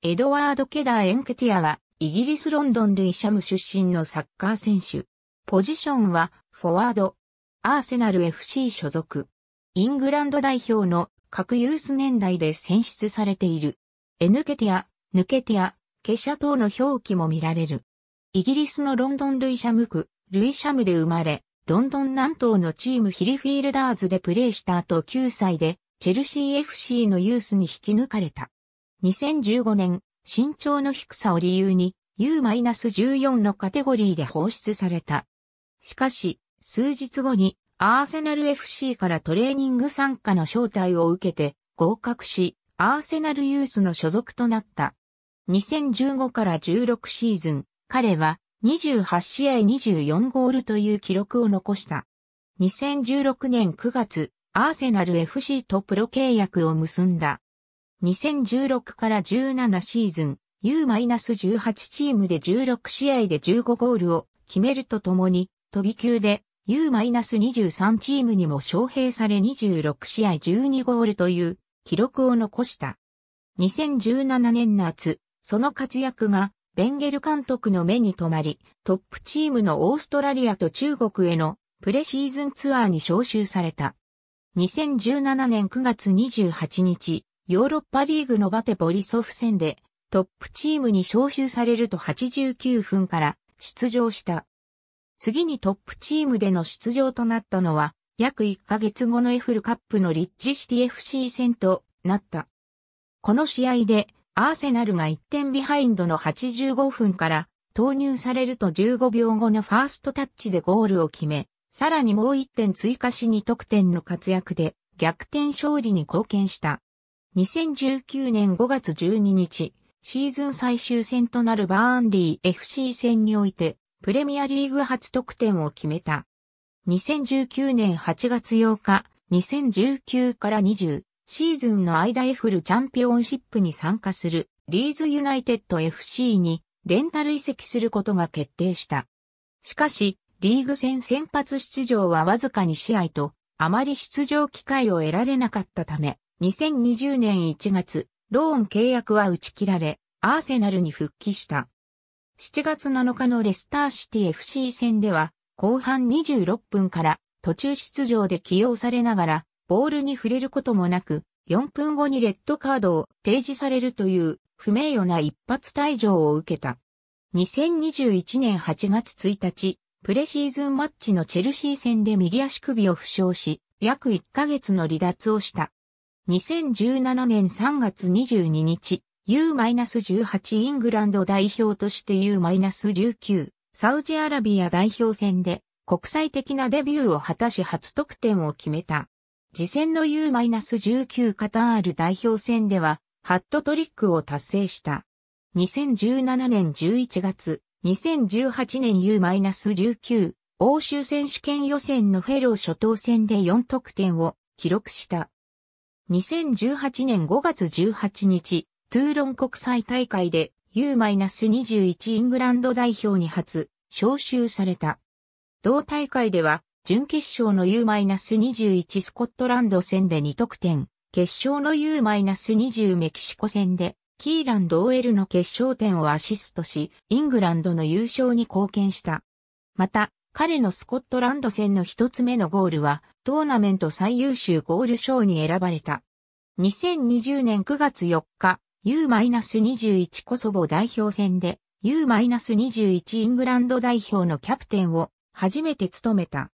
エドワード・ケダー・エンケティアは、イギリス・ロンドン・ルイシャム出身のサッカー選手。ポジションは、フォワード。アーセナル FC 所属。イングランド代表の各ユース年代で選出されている。エヌケティア、ヌケティア、ケシャ等の表記も見られる。イギリスのロンドン・ルイシャム区、ルイシャムで生まれ、ロンドン南東のチームヒリフィールダーズでプレーした後9歳で、チェルシー FC のユースに引き抜かれた。2015年、身長の低さを理由に U-14 のカテゴリーで放出された。しかし、数日後にアーセナル FC からトレーニング参加の招待を受けて合格し、アーセナルユースの所属となった。2015から16シーズン、彼は28試合24ゴールという記録を残した。2016年9月、アーセナル FC とプロ契約を結んだ。2016から17シーズン、U-18 チームで16試合で15ゴールを決めるとともに、飛び級で U-23 チームにも招聘され26試合12ゴールという記録を残した。2017年夏、その活躍がベンゲル監督の目に留まり、トップチームのオーストラリアと中国へのプレシーズンツアーに招集された。2017年9月28日、ヨーロッパリーグのバテボリソフ戦でトップチームに招集されると89分から出場した。次にトップチームでの出場となったのは約1ヶ月後のエフルカップのリッジシティ FC 戦となった。この試合でアーセナルが1点ビハインドの85分から投入されると15秒後のファーストタッチでゴールを決め、さらにもう1点追加し2得点の活躍で逆転勝利に貢献した。2019年5月12日、シーズン最終戦となるバーンリー FC 戦において、プレミアリーグ初得点を決めた。2019年8月8日、2019から20シーズンの間エフルチャンピオンシップに参加するリーズユナイテッド FC にレンタル移籍することが決定した。しかし、リーグ戦先発出場はわずかに試合と、あまり出場機会を得られなかったため、2020年1月、ローン契約は打ち切られ、アーセナルに復帰した。7月7日のレスターシティ FC 戦では、後半26分から途中出場で起用されながら、ボールに触れることもなく、4分後にレッドカードを提示されるという不名誉な一発退場を受けた。2021年8月1日、プレシーズンマッチのチェルシー戦で右足首を負傷し、約1ヶ月の離脱をした。2017年3月22日、U-18 イングランド代表として U-19 サウジアラビア代表戦で国際的なデビューを果たし初得点を決めた。次戦の U-19 カタール代表戦ではハットトリックを達成した。2017年11月、2018年 U-19 欧州選手権予選のフェロー初等戦で4得点を記録した。2018年5月18日、トゥーロン国際大会で U-21 イングランド代表に初招集された。同大会では準決勝の U-21 スコットランド戦で2得点、決勝の U-20 メキシコ戦でキーランド OL の決勝点をアシストし、イングランドの優勝に貢献した。また、彼のスコットランド戦の一つ目のゴールは、トーナメント最優秀ゴール賞に選ばれた。2020年9月4日、U-21 コソボ代表戦で、U-21 イングランド代表のキャプテンを初めて務めた。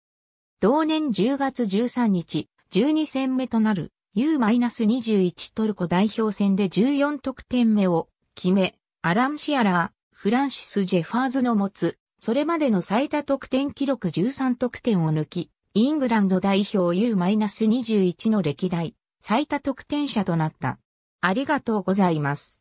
同年10月13日、12戦目となる U-21 トルコ代表戦で14得点目を決め、アラン・シアラー、フランシス・ジェファーズの持つそれまでの最多得点記録13得点を抜き、イングランド代表 U-21 の歴代最多得点者となった。ありがとうございます。